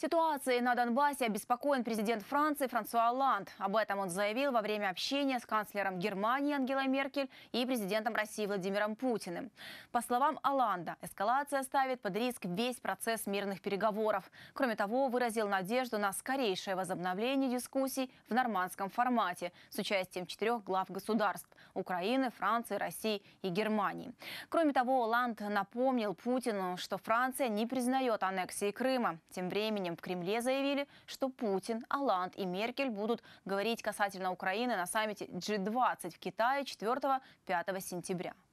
Ситуацией на Донбассе обеспокоен президент Франции Франсуа Оланд. Об этом он заявил во время общения с канцлером Германии Ангелой Меркель и президентом России Владимиром Путиным. По словам Оланда, эскалация ставит под риск весь процесс мирных переговоров. Кроме того, выразил надежду на скорейшее возобновление дискуссий в нормандском формате с участием четырех глав государств – Украины, Франции, России и Германии. Кроме того, Оланд напомнил Путину, что Франция не признает аннексии Крыма. Тем временем временем в Кремле заявили, что Путин, Аланд и Меркель будут говорить касательно Украины на саммите G20 в Китае 4-5 сентября.